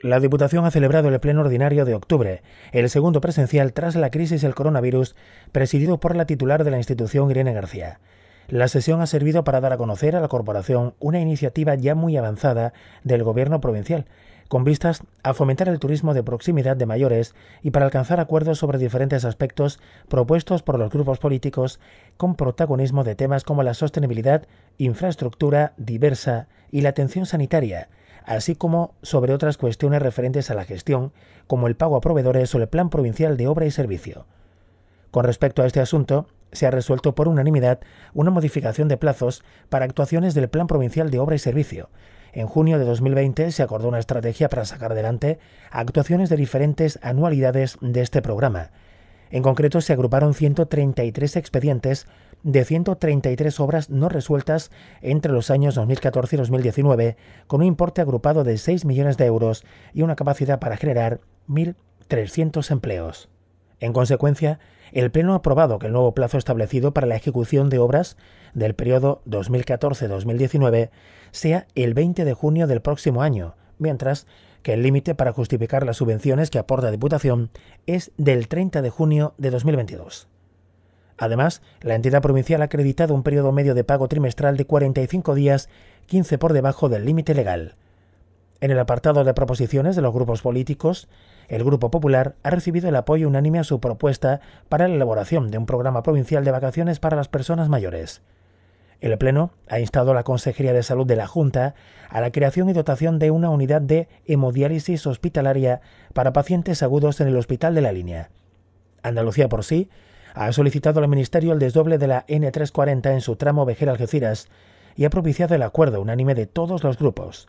La Diputación ha celebrado el Pleno Ordinario de octubre, el segundo presencial tras la crisis del coronavirus, presidido por la titular de la institución Irene García. La sesión ha servido para dar a conocer a la corporación una iniciativa ya muy avanzada del gobierno provincial, con vistas a fomentar el turismo de proximidad de mayores y para alcanzar acuerdos sobre diferentes aspectos propuestos por los grupos políticos con protagonismo de temas como la sostenibilidad, infraestructura diversa y la atención sanitaria, así como sobre otras cuestiones referentes a la gestión, como el pago a proveedores o el Plan Provincial de Obra y Servicio. Con respecto a este asunto, se ha resuelto por unanimidad una modificación de plazos para actuaciones del Plan Provincial de Obra y Servicio. En junio de 2020 se acordó una estrategia para sacar adelante actuaciones de diferentes anualidades de este programa en concreto, se agruparon 133 expedientes de 133 obras no resueltas entre los años 2014 y 2019, con un importe agrupado de 6 millones de euros y una capacidad para generar 1.300 empleos. En consecuencia, el Pleno ha aprobado que el nuevo plazo establecido para la ejecución de obras del periodo 2014-2019 sea el 20 de junio del próximo año, mientras que el límite para justificar las subvenciones que aporta Diputación es del 30 de junio de 2022. Además, la entidad provincial ha acreditado un periodo medio de pago trimestral de 45 días, 15 por debajo del límite legal. En el apartado de proposiciones de los grupos políticos, el Grupo Popular ha recibido el apoyo unánime a su propuesta para la elaboración de un programa provincial de vacaciones para las personas mayores. El Pleno ha instado a la Consejería de Salud de la Junta a la creación y dotación de una unidad de hemodiálisis hospitalaria para pacientes agudos en el Hospital de la Línea. Andalucía por sí ha solicitado al Ministerio el desdoble de la N340 en su tramo Vejer-Algeciras y ha propiciado el acuerdo unánime de todos los grupos.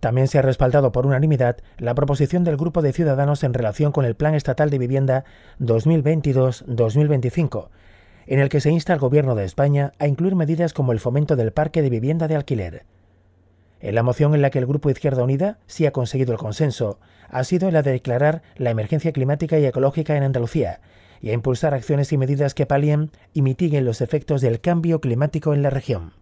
También se ha respaldado por unanimidad la proposición del Grupo de Ciudadanos en relación con el Plan Estatal de Vivienda 2022-2025, en el que se insta al Gobierno de España a incluir medidas como el fomento del parque de vivienda de alquiler. En la moción en la que el Grupo Izquierda Unida sí ha conseguido el consenso ha sido la de declarar la emergencia climática y ecológica en Andalucía y a impulsar acciones y medidas que palien y mitiguen los efectos del cambio climático en la región.